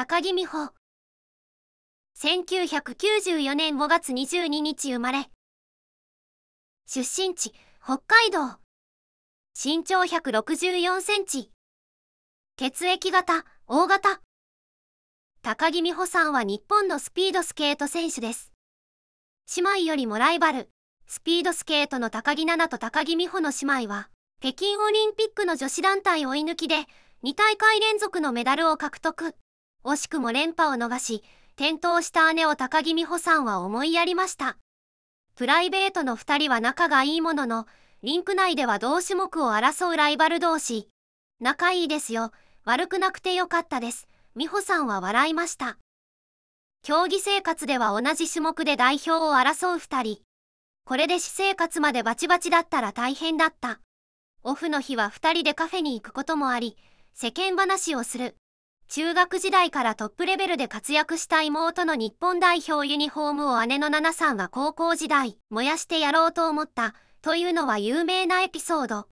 高木美穂1994年5月22日生まれ出身地北海道身長164センチ血液型大型高木美穂さんは日本のスピードスケート選手です姉妹よりもライバルスピードスケートの高木菜那と高木美帆の姉妹は北京オリンピックの女子団体追い抜きで2大会連続のメダルを獲得惜しくも連覇を逃し、転倒した姉を高木美穂さんは思いやりました。プライベートの2人は仲がいいものの、リンク内では同種目を争うライバル同士。仲いいですよ。悪くなくてよかったです。美穂さんは笑いました。競技生活では同じ種目で代表を争う2人。これで私生活までバチバチだったら大変だった。オフの日は2人でカフェに行くこともあり、世間話をする。中学時代からトップレベルで活躍した妹の日本代表ユニフォームを姉の奈々さんは高校時代、燃やしてやろうと思った、というのは有名なエピソード。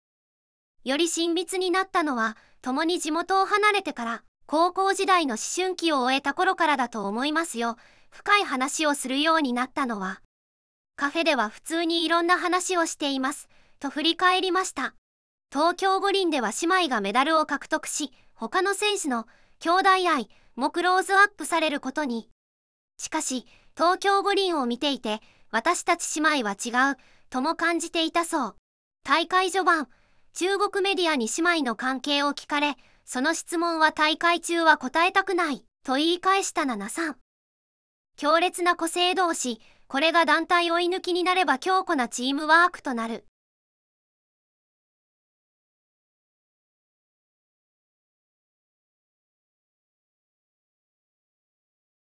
より親密になったのは、共に地元を離れてから、高校時代の思春期を終えた頃からだと思いますよ。深い話をするようになったのは。カフェでは普通にいろんな話をしています、と振り返りました。東京五輪では姉妹がメダルを獲得し、他の選手の兄弟愛もクローズアップされることに。しかし、東京五輪を見ていて、私たち姉妹は違う、とも感じていたそう。大会序盤、中国メディアに姉妹の関係を聞かれ、その質問は大会中は答えたくない、と言い返したナナさん。強烈な個性同士、これが団体追い抜きになれば強固なチームワークとなる。